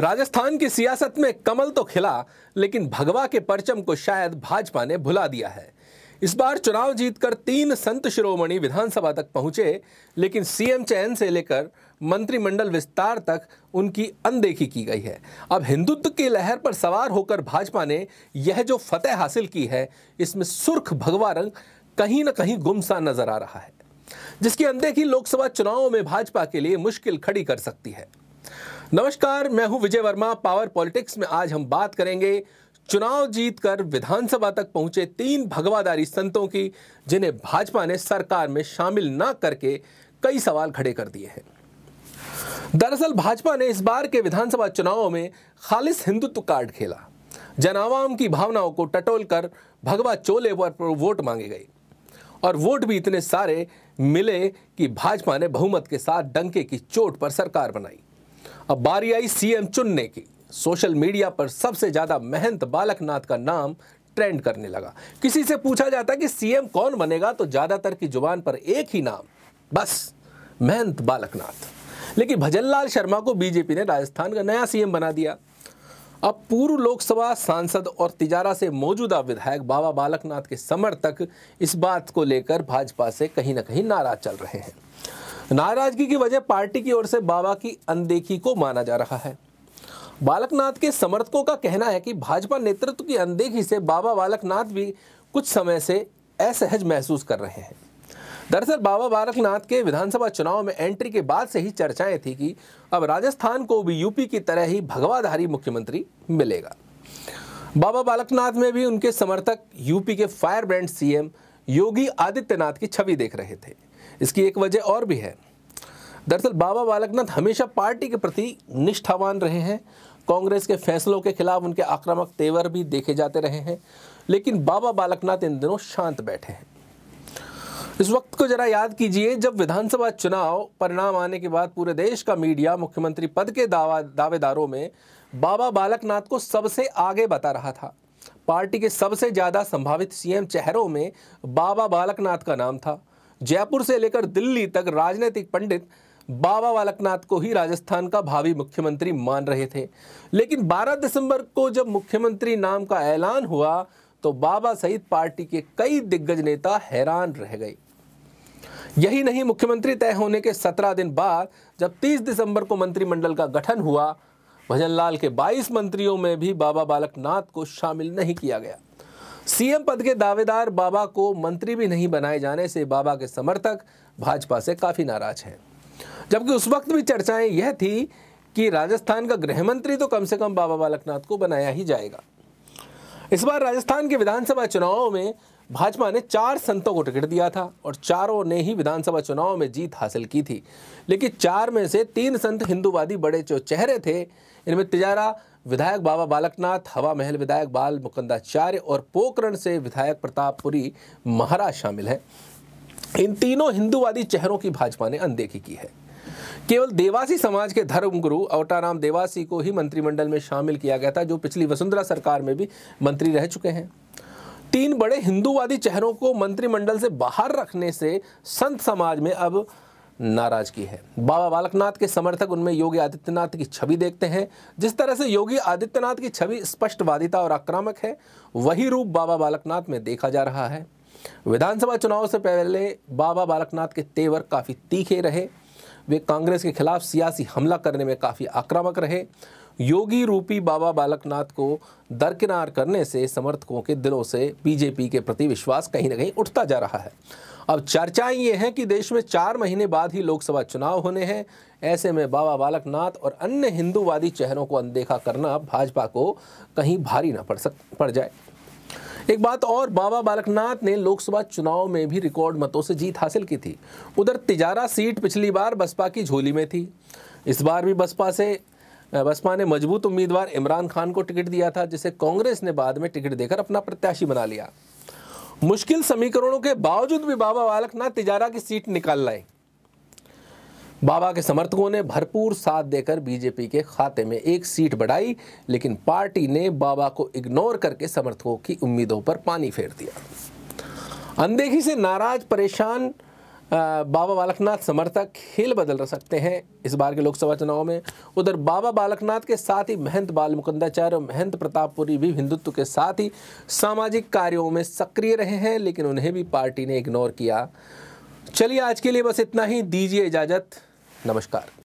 राजस्थान की सियासत में कमल तो खिला लेकिन भगवा के परचम को शायद भाजपा ने भुला दिया है इस बार चुनाव जीतकर तीन संत शिरोमणि विधानसभा तक पहुंचे लेकिन सीएम चयन से लेकर मंत्रिमंडल विस्तार तक उनकी अनदेखी की गई है अब हिंदुत्व की लहर पर सवार होकर भाजपा ने यह जो फतेह हासिल की है इसमें सुर्ख भगवा रंग कहीं ना कहीं गुमसा नजर आ रहा है जिसकी अनदेखी लोकसभा चुनावों में भाजपा के लिए मुश्किल खड़ी कर सकती है नमस्कार मैं हूं विजय वर्मा पावर पॉलिटिक्स में आज हम बात करेंगे चुनाव जीतकर विधानसभा तक पहुंचे तीन भगवादारी संतों की जिन्हें भाजपा ने सरकार में शामिल ना करके कई सवाल खड़े कर दिए हैं दरअसल भाजपा ने इस बार के विधानसभा चुनावों में खालिस हिंदुत्व कार्ड खेला जनावाम की भावनाओं को टटोल कर भगवा चोले पर वोट मांगे गए और वोट भी इतने सारे मिले कि भाजपा ने बहुमत के साथ डंके की चोट पर सरकार बनाई अब बारी आई सीएम चुनने की सोशल मीडिया पर सबसे ज्यादा महंत बालकनाथ का नाम ट्रेंड करने लगा किसी से पूछा जाता कि सीएम कौन बनेगा तो ज्यादातर की जुबान पर एक ही नाम बस महंत बालकनाथ लेकिन भजनलाल शर्मा को बीजेपी ने राजस्थान का नया सीएम बना दिया अब पूर्व लोकसभा सांसद और तिजारा से मौजूदा विधायक बाबा बालकनाथ के समर्थक इस बात को लेकर भाजपा से कहीं ना कहीं नाराज चल रहे हैं नाराजगी की वजह पार्टी की ओर से बाबा की अनदेखी को माना जा रहा है बालकनाथ के समर्थकों का कहना है कि भाजपा नेतृत्व की अनदेखी से बाबा बालकनाथ भी कुछ समय से असहज महसूस कर रहे हैं दरअसल बाबा बालकनाथ के विधानसभा चुनाव में एंट्री के बाद से ही चर्चाएं थी कि अब राजस्थान को भी यूपी की तरह ही भगवाधारी मुख्यमंत्री मिलेगा बाबा बालकनाथ में भी उनके समर्थक यूपी के firebrand CM Yogi Adityanath की छवि देख रहे थे इसकी एक वजह और भी है दरअसल बाबा बालकनाथ हमेशा पार्टी के प्रति निष्ठावान रहे हैं कांग्रेस के फैसलों के खिलाफ उनके आक्रामक तेवर भी देखे जाते रहे हैं लेकिन बाबा बालकनाथ इन दिनों शांत बैठे हैं इस वक्त को जरा याद कीजिए जब विधानसभा चुनाव परिणाम आने के बाद पूरे देश का मीडिया मुख्यमंत्री पद के दावा दावेदारों में बाबा बालकनाथ को सबसे आगे बता रहा था पार्टी के सबसे ज़्यादा संभावित सीएम चेहरों में बाबा बालकनाथ का नाम था जयपुर से लेकर दिल्ली तक राजनीतिक पंडित बाबा बालकनाथ को ही राजस्थान का भावी मुख्यमंत्री मान रहे थे लेकिन 12 दिसंबर को जब मुख्यमंत्री नाम का ऐलान हुआ तो बाबा सहित पार्टी के कई दिग्गज नेता हैरान रह गए यही नहीं मुख्यमंत्री तय होने के 17 दिन बाद जब 30 दिसंबर को मंत्रिमंडल का गठन हुआ भजनलाल के 22 मंत्रियों में भी बाबा बालकनाथ को शामिल नहीं किया गया सीएम पद के दावेदार बाबा को मंत्री भी नहीं बनाए जाने से बाबा के समर्थक भाजपा से काफी नाराज हैं जबकि उस वक्त भी चर्चाएं यह थी कि राजस्थान का गृहमंत्री तो कम से कम बाबा बालकनाथ को बनाया ही जाएगा इस बार राजस्थान के विधानसभा चुनावों में भाजपा ने चार संतों को टिकट दिया था और चारों ने ही विधानसभा चुनाव में जीत हासिल की थी लेकिन चार में से तीन संत हिंदूवादी बड़े जो चेहरे थे इनमें तिजारा विधायक बाबा बालकनाथ हवा महल विधायक बाल मुकंदाचार्य और पोकरण से विधायक प्रतापपुरी महाराज शामिल है इन तीनों हिंदूवादी चेहरों की भाजपा ने अनदेखी की है केवल देवासी समाज के धर्मगुरु अवटाराम देवासी को ही मंत्रिमंडल में शामिल किया गया था जो पिछली वसुंधरा सरकार में भी मंत्री रह चुके हैं तीन बड़े हिंदूवादी चेहरों को मंत्रिमंडल से बाहर रखने से संत समाज में अब नाराजगी है बाबा बालकनाथ के समर्थक उनमें योगी आदित्यनाथ की छवि देखते हैं जिस तरह से योगी आदित्यनाथ की छवि स्पष्टवादिता और आक्रामक है वही रूप बाबा बालकनाथ में देखा जा रहा है विधानसभा चुनाव से पहले बाबा बालकनाथ के तेवर काफ़ी तीखे रहे वे कांग्रेस के खिलाफ सियासी हमला करने में काफ़ी आक्रामक रहे योगी रूपी बाबा बालकनाथ को दरकिनार करने से समर्थकों के दिलों से बीजेपी के प्रति विश्वास कहीं ना कहीं उठता जा रहा है अब चर्चाएं ये हैं कि देश में चार महीने बाद ही लोकसभा चुनाव होने हैं ऐसे में बाबा बालकनाथ और अन्य हिंदूवादी चेहरों को अनदेखा करना भाजपा को कहीं भारी ना पड़ सक पड़ जाए एक बात और बाबा बालकनाथ ने लोकसभा चुनाव में भी रिकॉर्ड मतों से जीत हासिल की थी उधर तिजारा सीट पिछली बार बसपा की झोली में थी इस बार भी बसपा से बसपा ने मजबूत उम्मीदवार इमरान खान को टिकट दिया था जिसे कांग्रेस ने बाद में टिकट देकर अपना प्रत्याशी बना लिया मुश्किल समीकरणों के बावजूद भी बाबा बालकनाथ तिजारा की सीट निकाल लाए बाबा के समर्थकों ने भरपूर साथ देकर बीजेपी के खाते में एक सीट बढ़ाई लेकिन पार्टी ने बाबा को इग्नोर करके समर्थकों की उम्मीदों पर पानी फेर दिया अनदेखी से नाराज परेशान बाबा बालकनाथ समर्थक खेल बदल सकते हैं इस बार के लोकसभा चुनाव में उधर बाबा बालकनाथ के साथ ही महंत बाल मुकुंदाचार्य और महंत प्रतापपुरी भी हिंदुत्व के साथ ही सामाजिक कार्यों में सक्रिय रहे हैं लेकिन उन्हें भी पार्टी ने इग्नोर किया चलिए आज के लिए बस इतना ही दीजिए इजाज़त नमस्कार